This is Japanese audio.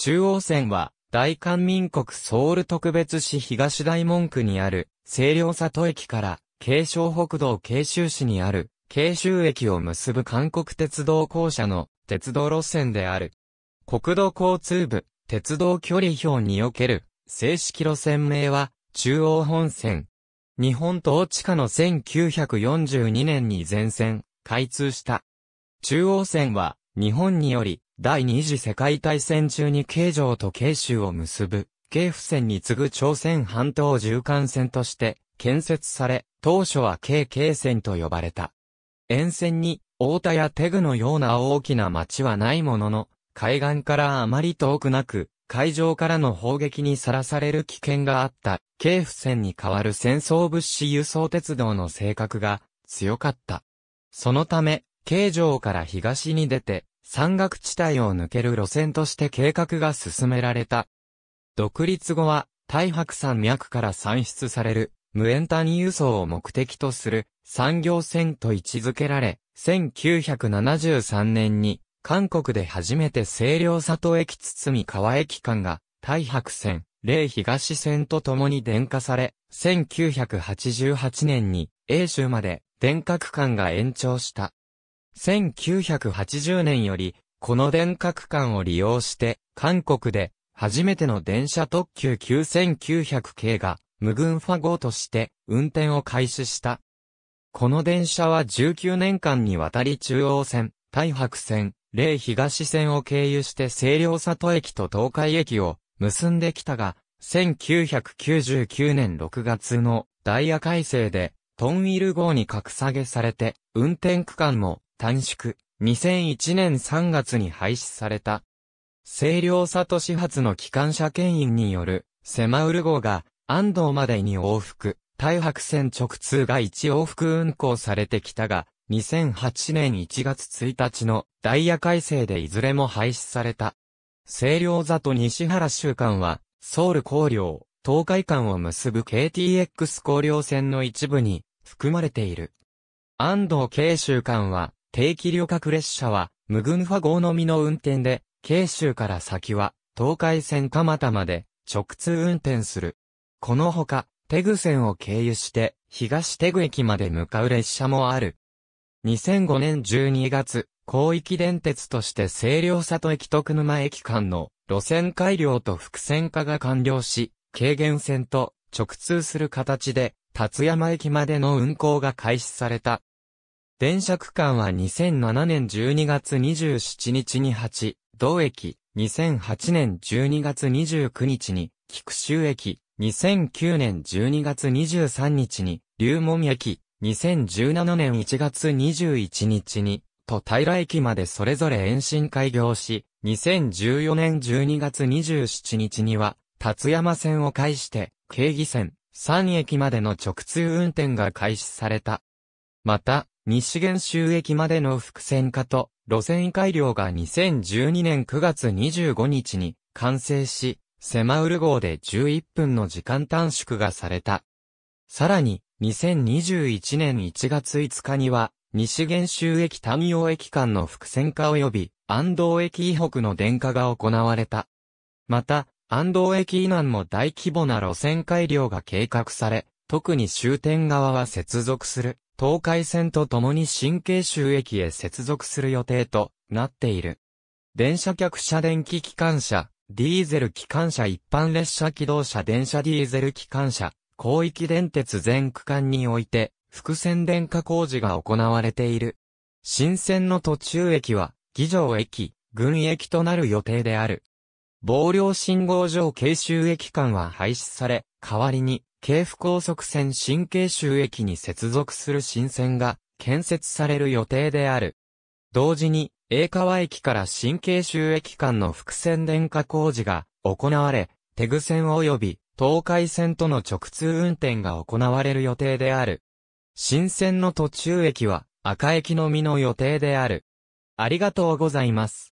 中央線は、大韓民国ソウル特別市東大門区にある、清涼里駅から、京昌北道京州市にある、京州駅を結ぶ韓国鉄道公社の鉄道路線である。国土交通部、鉄道距離表における、正式路線名は、中央本線。日本統治下の1942年に全線、開通した。中央線は、日本により、第二次世界大戦中に京城と京州を結ぶ、京府線に次ぐ朝鮮半島縦貫線として建設され、当初は京京線と呼ばれた。沿線に、大田やテグのような大きな町はないものの、海岸からあまり遠くなく、海上からの砲撃にさらされる危険があった、京府線に代わる戦争物資輸送鉄道の性格が強かった。そのため、京城から東に出て、山岳地帯を抜ける路線として計画が進められた。独立後は、大白山脈から産出される、無塩谷輸送を目的とする産業船と位置づけられ、1973年に、韓国で初めて清涼里駅包み川駅間が、大白線、霊東線と共に電化され、1988年に、英州まで電化区間が延長した。1980年より、この電区間を利用して、韓国で、初めての電車特急9900系が、無群ファ号として、運転を開始した。この電車は19年間にわたり中央線、大白線、霊東線を経由して清涼里駅と東海駅を結んできたが、1999年6月のダイヤ改正で、トンイル号に格下げされて、運転区間も短縮、2001年3月に廃止された。清涼里始発の機関車牽引による、セマウル号が、安藤までに往復、大白線直通が1往復運行されてきたが、2008年1月1日のダイヤ改正でいずれも廃止された。清涼座と西原週間は、ソウル高梁、東海間を結ぶ KTX 高梁線の一部に含まれている。安藤慶週間は、定期旅客列車は、無群ファ号のみの運転で、京州から先は、東海線蒲田まで、直通運転する。このほか、テグ線を経由して、東テグ駅まで向かう列車もある。2005年12月、広域電鉄として清涼里駅徳沼駅間の路線改良と複線化が完了し、軽減線と直通する形で、達山駅までの運行が開始された。電車区間は2007年12月27日に8、同駅、2008年12月29日に、菊州駅、2009年12月23日に、龍門駅、2017年1月21日に、と平駅までそれぞれ延伸開業し、2014年12月27日には、辰山線を介して、京義線、3駅までの直通運転が開始された。また、西シゲ州駅までの伏線化と路線改良が2012年9月25日に完成し、セマウル号で11分の時間短縮がされた。さらに、2021年1月5日には、西元州駅単葉駅間の伏線化及び、安藤駅以北の電化が行われた。また、安藤駅以南も大規模な路線改良が計画され、特に終点側は接続する東海線とともに新京州駅へ接続する予定となっている。電車客車電気機関車、ディーゼル機関車一般列車機動車電車ディーゼル機関車、広域電鉄全区間において、複線電化工事が行われている。新線の途中駅は、議場駅、軍駅となる予定である。防梁信号場京州駅間は廃止され、代わりに、京府高速線神経州駅に接続する新線が建設される予定である。同時に、栄川駅から神経州駅間の複線電化工事が行われ、手具線及び東海線との直通運転が行われる予定である。新線の途中駅は赤駅のみの予定である。ありがとうございます。